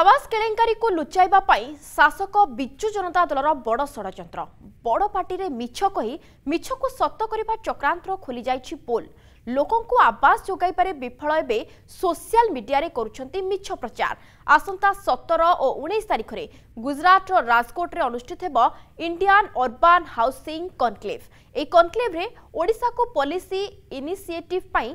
আবাস কেলেঙ্কারীকে লুচাইবা পাই শাসক বিজু জনতা দলর বড় ষড়যন্ত্র বড় পার্টিরে মিছ কই মিছকু সত করিবা চক্রান্ত খোলি যাইছি পোল ଲୋକଙ୍କୁ ଆବାସ ଯୋଗାଇବାରେ ବିଫଳ ଏବେ ସୋସିଆଲ ମିଡିଆରେ କରୁଛନ୍ତି ମିଛ ପ୍ରଚାର ଆସନ୍ତା ସତର ଓ ଉଣେଇଶ ତାରିଖରେ ଗୁଜରାଟର ରାଜକୋଟରେ ଅନୁଷ୍ଠିତ ହେବ ଇଣ୍ଡିଆନ୍ ଅର୍ବାନ୍ ହାଉସିଂ କନକ୍ଲେଭ୍ ଏହି କନକ୍ଲେଭ୍ରେ ଓଡ଼ିଶାକୁ ପଲିସି ଇନିସିଏଟିଭ୍ ପାଇଁ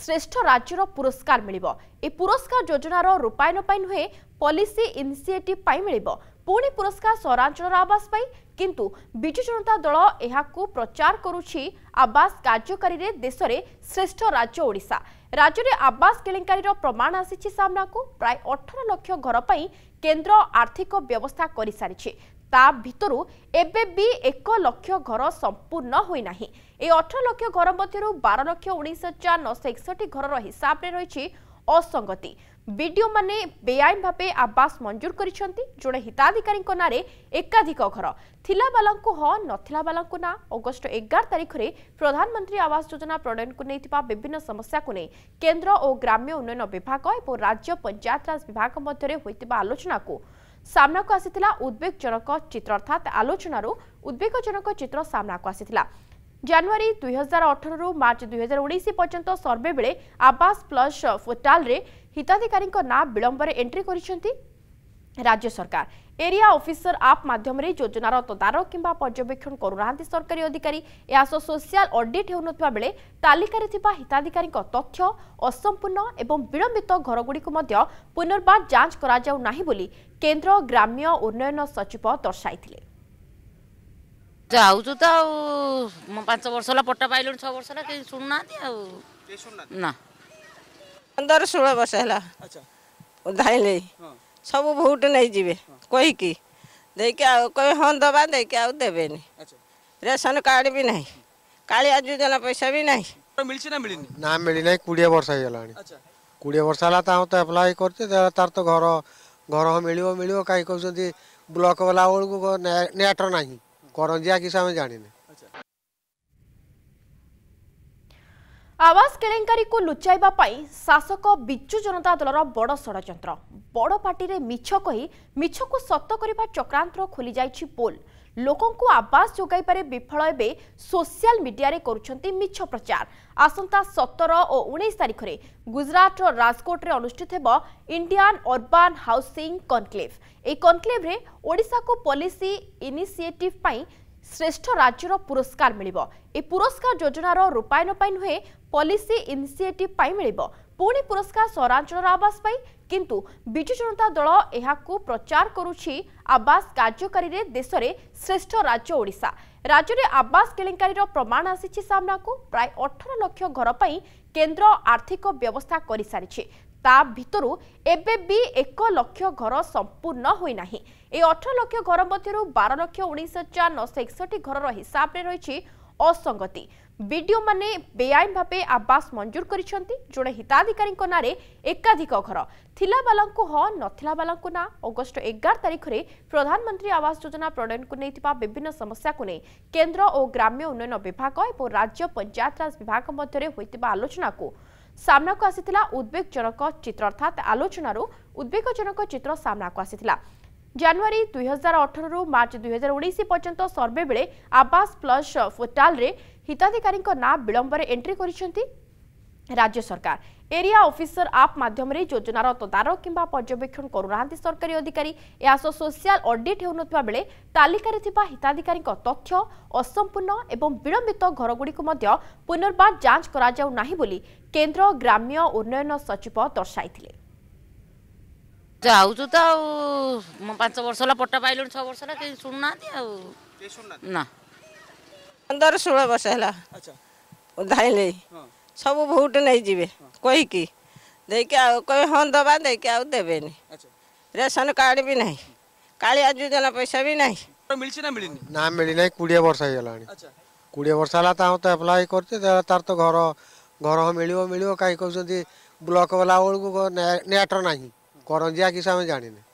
ଶ୍ରେଷ୍ଠ ରାଜ୍ୟର ପୁରସ୍କାର ମିଳିବ ଏ ପୁରସ୍କାର ଯୋଜନାର ରୂପାୟନ ପାଇଁ ନୁହେଁ ପଲିସି ଇନିସିଏଟିଭ୍ ପାଇଁ ମିଳିବ ପୁଣି ପୁରସ୍କାର ସହରାଞ୍ଚଳର ଆବାସ ପାଇଁ କିନ୍ତୁ ବିଜୁ ଜନତା ଦଳ ଏହାକୁ ପ୍ରଚାର କରୁଛି ଆବାସ କାର୍ଯ୍ୟକାରୀରେ ଦେଶରେ ଶ୍ରେଷ୍ଠ ରାଜ୍ୟ ଓଡ଼ିଶା ରାଜ୍ୟରେ ଆବାସ କେଳେଙ୍କାରୀର ପ୍ରମାଣ ଆସିଛି ସାମ୍ନାକୁ ପ୍ରାୟ ଅଠର ଲକ୍ଷ ଘର ପାଇଁ କେନ୍ଦ୍ର ଆର୍ଥିକ ବ୍ୟବସ୍ଥା କରିସାରିଛି ତା ଭିତରୁ ଏବେ ବି ଏକ ଲକ୍ଷ ଘର ସମ୍ପୂର୍ଣ୍ଣ ହୋଇନାହିଁ ଏହି ଅଠର ଲକ୍ଷ ଘର ମଧ୍ୟରୁ ବାର ଲକ୍ଷ ଉଣେଇଶ ହଜାର ନଅଶହ ଏକଷଠି ଘରର ହିସାବରେ ରହିଛି ଅସଙ୍ଗତି ବିଡିଓମାନେ ବେଆଇନ ଭାବେ ଆବାସ ମଞ୍ଜୁର କରିଛନ୍ତି ଜଣେ ହିତାଧିକାରୀଙ୍କ ନାଁରେ ଏକାଧିକ ଘର ଥିଲା ବାଲାଙ୍କୁ ହଁ ନଥିଲା ବାଲାଙ୍କୁ ନା ଅଗଷ୍ଟ ଏଗାର ତାରିଖରେ ପ୍ରଧାନମନ୍ତ୍ରୀ ଆବାସ ଯୋଜନା ପ୍ରଣୟନକୁ ନେଇଥିବା ବିଭିନ୍ନ ସମସ୍ୟାକୁ ନେଇ କେନ୍ଦ୍ର ଓ ଗ୍ରାମ୍ୟ ଉନ୍ନୟନ ବିଭାଗ ଏବଂ ରାଜ୍ୟ ପଞ୍ଚାୟତରାଜ ବିଭାଗ ମଧ୍ୟରେ ହୋଇଥିବା ଆଲୋଚନାକୁ ସାମ୍ନାକୁ ଆସିଥିଲା ଉଦ୍ବେଗଜନକ ଚିତ୍ର ଅର୍ଥାତ୍ ଆଲୋଚନାରୁ ଉଦ୍ବେଗଜନକ ଚିତ୍ର ସାମ୍ନାକୁ ଆସିଥିଲା ଜାନୁଆରୀ ଦୁଇହଜାର ଅଠରରୁ ମାର୍ଚ୍ଚ ଦୁଇହଜାର ଉଣେଇଶ ପର୍ଯ୍ୟନ୍ତ ସର୍ଭେ ବେଳେ ଆବାସ ପ୍ଲସ୍ ପୋର୍ଟାଲ୍ରେ ହିତାଧିକାରୀଙ୍କ ନାଁ ବିଳମ୍ବରେ ଏଣ୍ଟ୍ରି କରିଛନ୍ତି ରାଜ୍ୟ ସରକାର এরিয়া অফিসর আপ মাধ্যমে যোজনার তদারক কিংবা পর্যবেক্ষণ করুনা সরকারি অধিকারী এসহ সোশিয়াল অডিট হেউনথিবা বেলে তালিকার হিতাধিকারী তথ্য অসম্পূর্ণ এবং বিলম্বিত ঘরগুড়ি পুনর্বার যাঞ্চ করা যাও না বলে কেন্দ্র গ্রাম্য উন্নয়ন সচিব দর্শাই যাওছু তো পাঁচ বর্ষ হল পট্টা পাইলু ছ বর্ষ হল কেউ শুণুনা না পনেরো ষোল বর্ষ হল ধাইলে सब भोट नहीं जी कहीकि हाँ दबा दे कि देवे रेसन कार्ड भी नहीं कालिया योजना पैसा भी नहीं ना मिली ना कोड़े वर्ष हो कोड़े वर्ष है तो एप्लाय कर तार तो घर घर मिल मिल कहीं ब्लक वाला बेलू नेट्र ना करंजिया किसान जानी আবাস কেলেঙ্কারীকে লুচাইবা পাই শাসক বিজু জনতা দলর বড় ষড়যন্ত্র বড় পার্টিরে মিছ কহি মিছকু সত করিবা চক্রান্ত খোলি যাইছি পোল ଲୋକଙ୍କୁ ଆବାସ ଯୋଗାଇବାରେ ବିଫଳ ଏବେ ସୋସିଆଲ ମିଡିଆରେ କରୁଛନ୍ତି ମିଛ ପ୍ରଚାର ଆସନ୍ତା ସତର ଓ ଉଣେଇଶ ତାରିଖରେ ଗୁଜରାଟର ରାଜକୋଟରେ ଅନୁଷ୍ଠିତ ହେବ ଇଣ୍ଡିଆନ୍ ଅର୍ବାନ୍ ହାଉସିଂ କନକ୍ଲେଭ୍ ଏହି କନକ୍ଲେଭ୍ରେ ଓଡ଼ିଶାକୁ ପଲିସି ଇନିସିଏଟିଭ୍ ପାଇଁ ଶ୍ରେଷ୍ଠ ରାଜ୍ୟର ପୁରସ୍କାର ମିଳିବ ଏ ପୁରସ୍କାର ଯୋଜନାର ରୂପାୟନ ପାଇଁ ନୁହେଁ ପଲିସି ଇନିସିଏଟିଭ୍ ପାଇଁ ମିଳିବ ପୁଣି ପୁରସ୍କାର ସହରାଞ୍ଚଳର ଆବାସ ପାଇଁ କିନ୍ତୁ ବିଜୁ ଜନତା ଦଳ ଏହାକୁ ପ୍ରଚାର କରୁଛି ଆବାସ କାର୍ଯ୍ୟକାରୀରେ ଦେଶରେ ଶ୍ରେଷ୍ଠ ରାଜ୍ୟ ଓଡ଼ିଶା ରାଜ୍ୟରେ ଆବାସ କେଳେଙ୍କାରୀର ପ୍ରମାଣ ଆସିଛି ସାମ୍ନାକୁ ପ୍ରାୟ ଅଠର ଲକ୍ଷ ଘର ପାଇଁ କେନ୍ଦ୍ର ଆର୍ଥିକ ବ୍ୟବସ୍ଥା କରିସାରିଛି ତା ଭିତରୁ ଏବେ ବି ଏକ ଲକ୍ଷ ଘର ସମ୍ପୂର୍ଣ୍ଣ ହୋଇନାହିଁ ଏହି ଅଠର ଲକ୍ଷ ଘର ମଧ୍ୟରୁ ବାର ଲକ୍ଷ ଉଣେଇଶ ହଜାର ନଅଶହ ଏକଷଠି ଘରର ହିସାବରେ ରହିଛି ଅସଙ୍ଗତି ବିଡିଓମାନେ ବେଆଇନ ଭାବେ ଆବାସ ମଞ୍ଜୁର କରିଛନ୍ତି ଜଣେ ହିତାଧିକାରୀଙ୍କ ନାଁରେ ଏକାଧିକ ଘର ଥିଲା ବାଲାଙ୍କୁ ହଁ ନଥିଲା ବାଲାଙ୍କୁ ନା ଅଗଷ୍ଟ ଏଗାର ତାରିଖରେ ପ୍ରଧାନମନ୍ତ୍ରୀ ଆବାସ ଯୋଜନା ପ୍ରଣୟନକୁ ନେଇଥିବା ବିଭିନ୍ନ ସମସ୍ୟାକୁ ନେଇ କେନ୍ଦ୍ର ଓ ଗ୍ରାମ୍ୟ ଉନ୍ନୟନ ବିଭାଗ ଏବଂ ରାଜ୍ୟ ପଞ୍ଚାୟତରାଜ ବିଭାଗ ମଧ୍ୟରେ ହୋଇଥିବା ଆଲୋଚନାକୁ ସାମ୍ନାକୁ ଆସିଥିଲା ଉଦ୍ବେଗଜନକ ଚିତ୍ର ଅର୍ଥାତ୍ ଆଲୋଚନାରୁ ଉଦ୍ବେଗଜନକ ଚିତ୍ର ସାମ୍ନାକୁ ଆସିଥିଲା ଜାନୁଆରୀ ଦୁଇହଜାର ଅଠରରୁ ମାର୍ଚ୍ଚ ଦୁଇହଜାର ଉଣେଇଶ ପର୍ଯ୍ୟନ୍ତ ସର୍ଭେ ବେଳେ ଆବାସ ପ୍ଲସ୍ ପୋର୍ଟାଲରେ ହିତାଧିକାରୀଙ୍କ ନାଁ ବିଳମ୍ବରେ ଏଣ୍ଟ୍ରି କରିଛନ୍ତି ରାଜ୍ୟ ସରକାର এরিয়া অফিসর আপ মাধ্যমে যোজনার তদারক কিংবা পর্যবেক্ষণ করুনা সরকারি অধিকারী এসহ সোশিয়াল অডিট হেউনথিবা বেলে তালিকার হিতাধিকারী তথ্য অসম্পূর্ণ এবং বিলম্বিত ঘরগুড়ি পুনর্বার যাঞ্চ করা যাও না বলে কেন্দ্র গ্রাম্য উন্নয়ন সচিব দর্শাইলে যাওছু তো পাঁচ বর্ষ হল পট্টা পাইলু ছ বর্ষ হল কেউ শুণু না না পনেরো ষোল বর্ষ হল ধাইলে सब भोट नहीं जी कहीकि हाँ दबा दे कि आओ देवे नहीं कार्ड भी ना कालिया योजना पैसा भी नहीं ना मिली ना कोड़े वर्ष होगा कोड़े वर्ष है तो एप्लाय कर तार तो घर घर मिल मिल कहीं कहते ब्लक वाला बेलू नेटर ना करंजिया किसान जानी